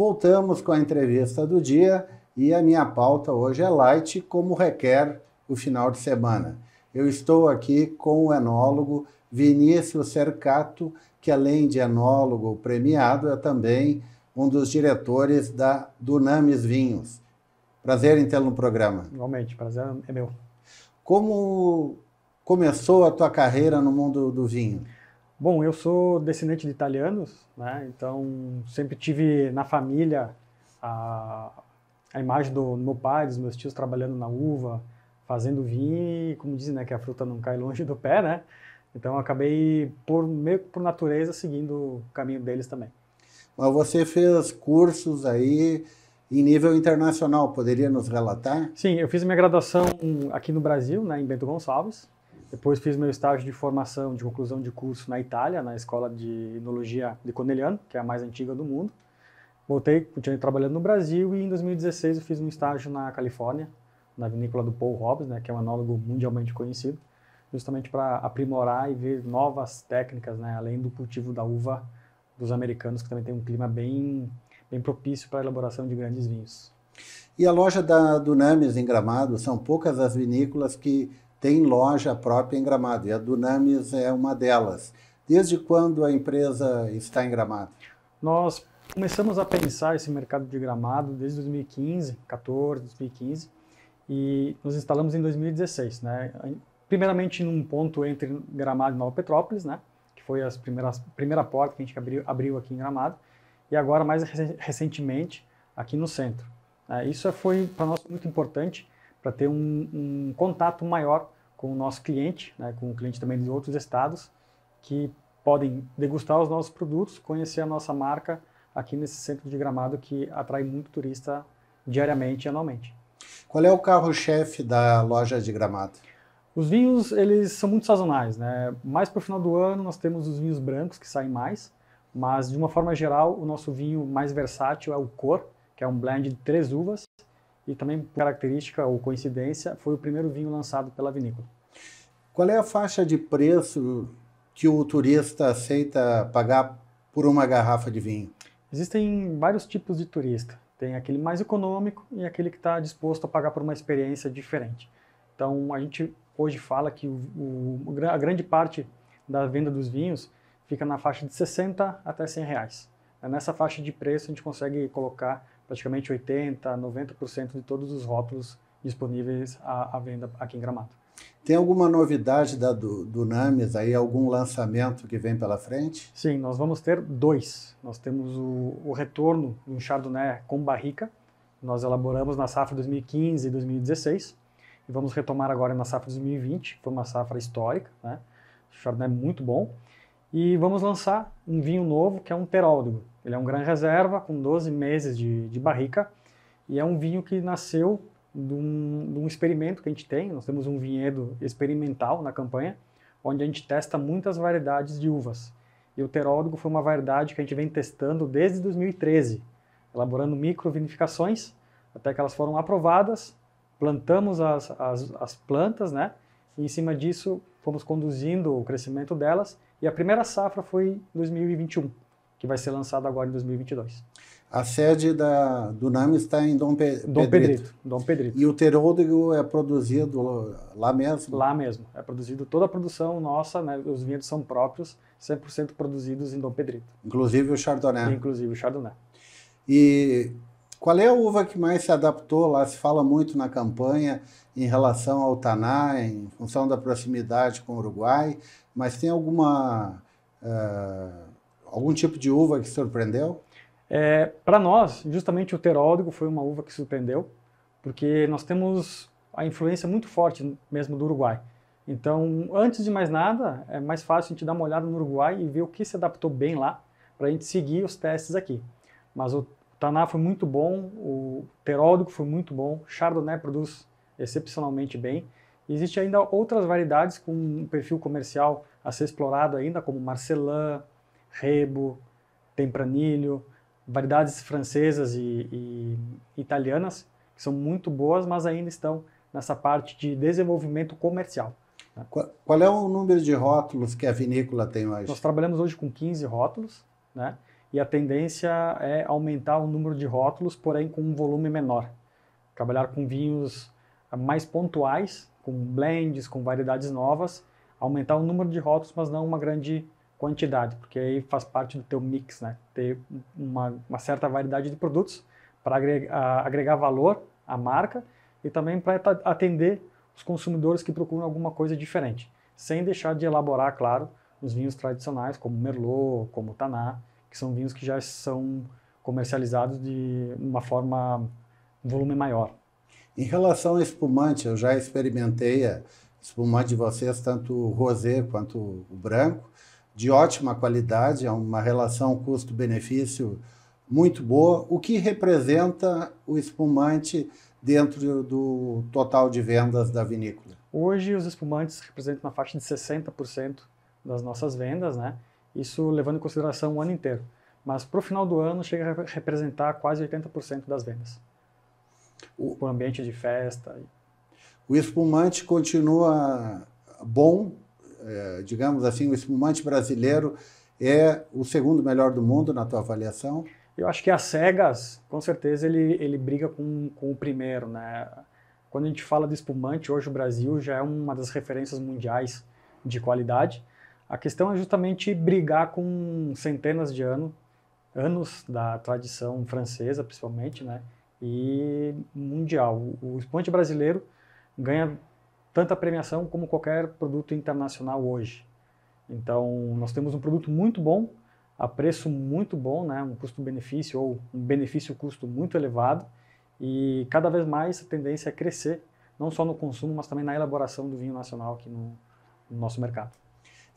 Voltamos com a entrevista do dia e a minha pauta hoje é light, como requer o final de semana. Eu estou aqui com o enólogo Vinícius Cercato, que além de enólogo premiado, é também um dos diretores da Dunamis Vinhos. Prazer em tê-lo no programa. Igualmente, prazer é meu. Como começou a tua carreira no mundo do vinho? Bom, eu sou descendente de italianos, né? então sempre tive na família a, a imagem do, meu pai, dos meus tios trabalhando na uva, fazendo vinho, como dizem, né, que a fruta não cai longe do pé, né? Então acabei por meio por natureza seguindo o caminho deles também. Mas você fez cursos aí em nível internacional, poderia nos relatar? Sim, eu fiz minha graduação aqui no Brasil, né, em Bento Gonçalves, depois fiz meu estágio de formação, de conclusão de curso na Itália, na Escola de Enologia de Conegliano, que é a mais antiga do mundo. Voltei, continuei trabalhando no Brasil e em 2016 eu fiz um estágio na Califórnia, na vinícola do Paul Hobbs, né, que é um enólogo mundialmente conhecido, justamente para aprimorar e ver novas técnicas, né, além do cultivo da uva dos americanos, que também tem um clima bem, bem propício para a elaboração de grandes vinhos. E a loja da, do em Gramado, são poucas as vinícolas que tem loja própria em Gramado, e a Dunamis é uma delas. Desde quando a empresa está em Gramado? Nós começamos a pensar esse mercado de Gramado desde 2015, 14, 2015, e nos instalamos em 2016, né? Primeiramente num ponto entre Gramado e Nova Petrópolis, né? Que foi a primeira porta que a gente abriu, abriu aqui em Gramado, e agora mais recentemente aqui no centro. Né? Isso foi para nós muito importante, para ter um, um, contato maior com o nosso cliente, né, com o cliente também de outros estados, que podem degustar os nossos produtos, conhecer a nossa marca aqui nesse centro de Gramado que atrai muito turista diariamente e anualmente. Qual é o carro-chefe da loja de Gramado? Os vinhos, eles são muito sazonais, né? Mais para o final do ano nós temos os vinhos brancos que saem mais, mas de uma forma geral o nosso vinho mais versátil é o Cor, que é um blend de três uvas, e também por característica ou coincidência, foi o primeiro vinho lançado pela vinícola. Qual é a faixa de preço que o turista aceita pagar por uma garrafa de vinho? Existem vários tipos de turista. Tem aquele mais econômico e aquele que está disposto a pagar por uma experiência diferente. Então, a gente hoje fala que o, o, a grande parte da venda dos vinhos fica na faixa de 60 até 100 reais. É nessa faixa de preço, a gente consegue colocar praticamente 80%, 90% de todos os rótulos disponíveis à, à, venda aqui em Gramado. Tem alguma novidade da do, do NAMES aí, algum lançamento que vem pela frente? Sim, nós vamos ter dois. Nós temos o, o retorno de um Chardonnay com barrica, nós elaboramos na safra 2015 e 2016 e vamos retomar agora na safra 2020, foi uma safra histórica, né? O Chardonnay é muito bom. E vamos lançar um vinho novo que é um Teróldigo. Ele é um grande reserva com 12 meses de, de barrica e é um vinho que nasceu de um, de um, experimento que a gente tem. Nós temos um vinhedo experimental na campanha, onde a gente testa muitas variedades de uvas. E o Teródigo foi uma variedade que a gente vem testando desde 2013, elaborando microvinificações até que elas foram aprovadas. Plantamos as, as, as plantas, né? E em cima disso, fomos conduzindo o crescimento delas. E a primeira safra foi 2021 que vai ser lançado agora em 2022. A sede da, do NAM está em Dom, Pe Dom Pedrito. Pedrito. Dom Pedrito. E o terôdego é produzido lá mesmo? Lá mesmo. É produzido toda a produção nossa, né, os vinhedos são próprios, 100% produzidos em Dom Pedrito. Inclusive o Chardonnay. inclusive o Chardonnay. E qual é a uva que mais se adaptou lá? Se fala muito na campanha em relação ao Taná, em função da proximidade com o Uruguai, mas tem alguma... Uh Algum tipo de uva que surpreendeu? É, Para nós, justamente o Teródigo foi uma uva que surpreendeu, porque nós temos a influência muito forte mesmo do Uruguai. Então, antes de mais nada, é mais fácil a gente dar uma olhada no Uruguai e ver o que se adaptou bem lá, para a gente seguir os testes aqui. Mas o Taná foi muito bom, o Teródigo foi muito bom, Chardonnay produz excepcionalmente bem. Existem ainda outras variedades com um perfil comercial a ser explorado ainda, como Marcelin, Rebo, Tempranilho, variedades francesas e, e, italianas, que são muito boas, mas ainda estão nessa parte de desenvolvimento comercial. Né? Qual, qual, é o número de rótulos que a vinícola tem hoje? Nós trabalhamos hoje com 15 rótulos, né? e a tendência é aumentar o número de rótulos, porém com um volume menor. Trabalhar com vinhos mais pontuais, com blends, com variedades novas, aumentar o número de rótulos, mas não uma grande quantidade, porque aí faz parte do teu mix, né? Ter uma, uma certa variedade de produtos para agregar, agregar valor à marca e também para atender os consumidores que procuram alguma coisa diferente, sem deixar de elaborar, claro, os vinhos tradicionais, como Merlot, como Taná, que são vinhos que já são comercializados de uma forma, um volume maior. Em relação a espumante, eu já experimentei a é, espumante de vocês, tanto o rosé quanto o branco de ótima qualidade, é uma relação custo-benefício muito boa, o que representa o espumante dentro do total de vendas da vinícola? Hoje os espumantes representam uma faixa de 60% das nossas vendas, né? Isso levando em consideração o ano inteiro. Mas para o final do ano chega a representar quase 80% das vendas. O Por ambiente de festa. O espumante continua bom é, digamos assim, o espumante brasileiro é o segundo melhor do mundo na tua avaliação? Eu acho que a cegas, com certeza, ele, ele briga com, com o primeiro, né? Quando a gente fala de espumante, hoje o Brasil já é uma das referências mundiais de qualidade. A questão é justamente brigar com centenas de ano, anos da tradição francesa, principalmente, né? E mundial. O espumante brasileiro ganha tanta premiação como qualquer produto internacional hoje. Então, nós temos um produto muito bom, a preço muito bom, né? um custo-benefício ou um benefício-custo muito elevado e cada vez mais a tendência é crescer, não só no consumo, mas também na elaboração do vinho nacional aqui no, no nosso mercado.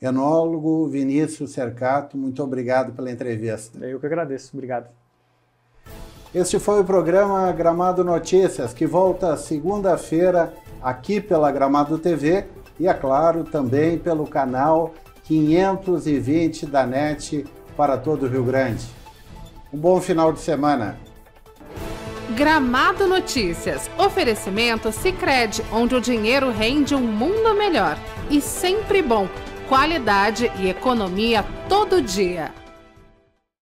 Enólogo Vinícius Cercato, muito obrigado pela entrevista. Eu que agradeço, obrigado. Este foi o programa Gramado Notícias, que volta segunda-feira aqui pela Gramado TV e, é claro, também pelo canal 520 da NET para todo o Rio Grande. Um bom final de semana! Gramado Notícias. Oferecimento Sicredi, onde o dinheiro rende um mundo melhor. E sempre bom. Qualidade e economia todo dia.